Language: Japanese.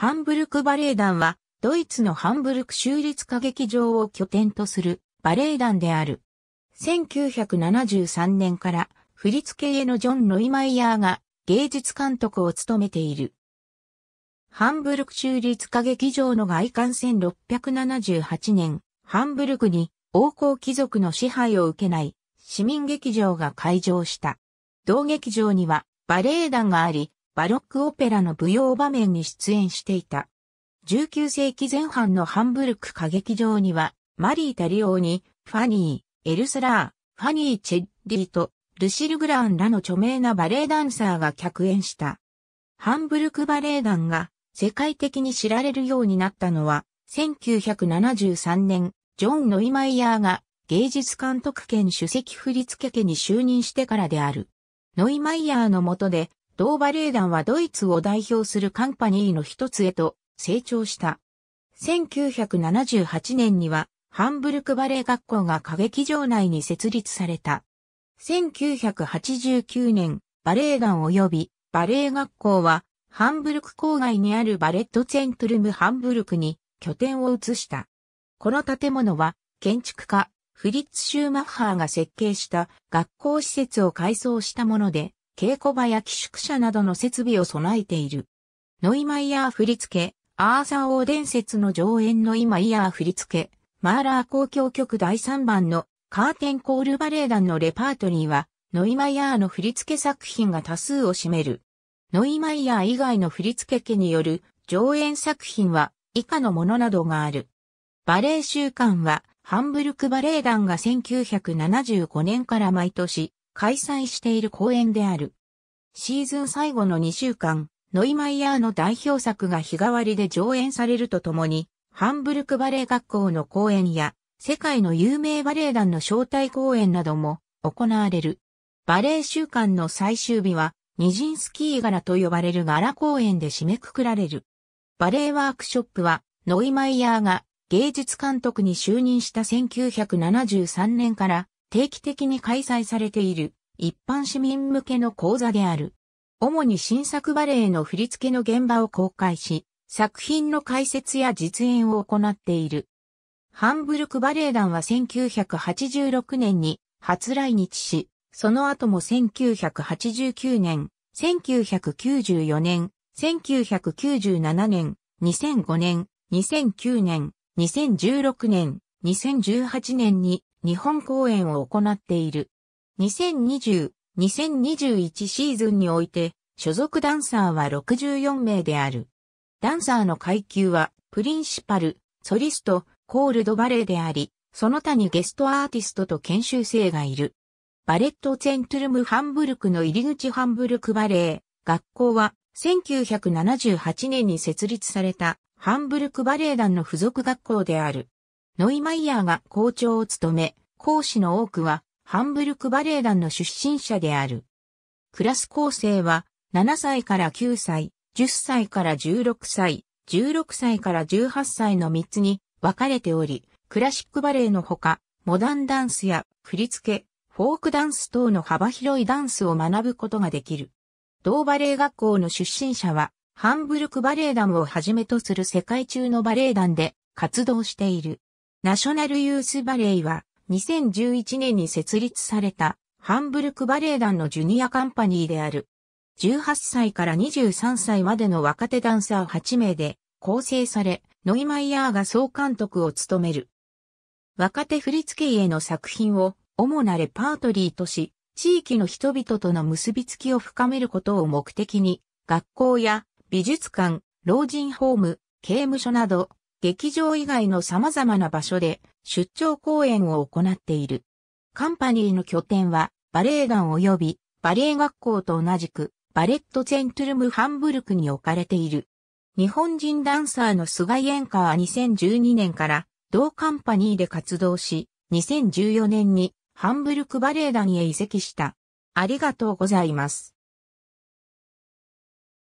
ハンブルクバレエ団は、ドイツのハンブルク州立歌劇場を拠点とするバレエ団である。1973年から振付家のジョン・ロイマイヤーが芸術監督を務めている。ハンブルク州立歌劇場の外観1678年、ハンブルクに王侯貴族の支配を受けない市民劇場が開場した。同劇場にはバレエ団があり、バロックオペラの舞踊場面に出演していた。19世紀前半のハンブルク歌劇場には、マリー・タリオーニ、ファニー、エルスラー、ファニー・チェッリーと、ルシル・グランらの著名なバレエダンサーが客演した。ハンブルクバレエ団が世界的に知られるようになったのは、1973年、ジョン・ノイマイヤーが芸術監督兼主席振付家に就任してからである。ノイマイヤーの下で同バレエ団はドイツを代表するカンパニーの一つへと成長した。1978年には、ハンブルクバレエ学校が歌劇場内に設立された。1989年、バレエ団及びバレエ学校は、ハンブルク郊外にあるバレットツェントルムハンブルクに拠点を移した。この建物は、建築家、フリッツ・シューマッハーが設計した学校施設を改装したもので、稽古場や寄宿舎などの設備を備えている。ノイマイヤー振付、アーサー王伝説の上演ノイマイヤー振付、マーラー交響曲第3番のカーテンコールバレエ団のレパートリーは、ノイマイヤーの振付作品が多数を占める。ノイマイヤー以外の振付家による上演作品は以下のものなどがある。バレエ週間は、ハンブルクバレエ団が1975年から毎年、開催している公演である。シーズン最後の2週間、ノイマイヤーの代表作が日替わりで上演されるとともに、ハンブルクバレエ学校の公演や、世界の有名バレエ団の招待公演なども行われる。バレエ週間の最終日は、ニジンスキー柄と呼ばれる柄公演で締めくくられる。バレエワークショップは、ノイマイヤーが芸術監督に就任した1973年から定期的に開催されている一般市民向けの講座である。主に新作バレエの振り付けの現場を公開し、作品の解説や実演を行っている。ハンブルクバレエ団は1986年に初来日し、その後も1989年、1994年、1997年、2005年、2009年、2016年、2018年に日本公演を行っている。2020-2021シーズンにおいて、所属ダンサーは64名である。ダンサーの階級は、プリンシパル、ソリスト、コールドバレーであり、その他にゲストアーティストと研修生がいる。バレット・ツェントルム・ハンブルクの入り口ハンブルクバレー学校は1978年に設立されたハンブルクバレエ団の付属学校である。ノイマイヤーが校長を務め、講師の多くはハンブルクバレエ団の出身者である。クラス構成は7歳から9歳、10歳から16歳、16歳から18歳の3つに分かれており、クラシックバレエのほか、モダンダンスや振付、フォークダンス等の幅広いダンスを学ぶことができる。同バレエ学校の出身者は、ハンブルクバレエ団をはじめとする世界中のバレエ団で活動している。ナショナルユースバレーは2011年に設立されたハンブルクバレエ団のジュニアカンパニーである。18歳から23歳までの若手ダンサー8名で構成され、ノイマイヤーが総監督を務める。若手振付への作品を主なレパートリーとし、地域の人々との結びつきを深めることを目的に、学校や美術館、老人ホーム、刑務所など劇場以外の様々な場所で出張公演を行っている。カンパニーの拠点はバレエ団及びバレエ学校と同じくバレットゼントルムハンブルクに置かれている。日本人ダンサーの菅井演歌は2012年から同カンパニーで活動し、2014年にハンブルクバレエ団へ移籍した。ありがとうございます。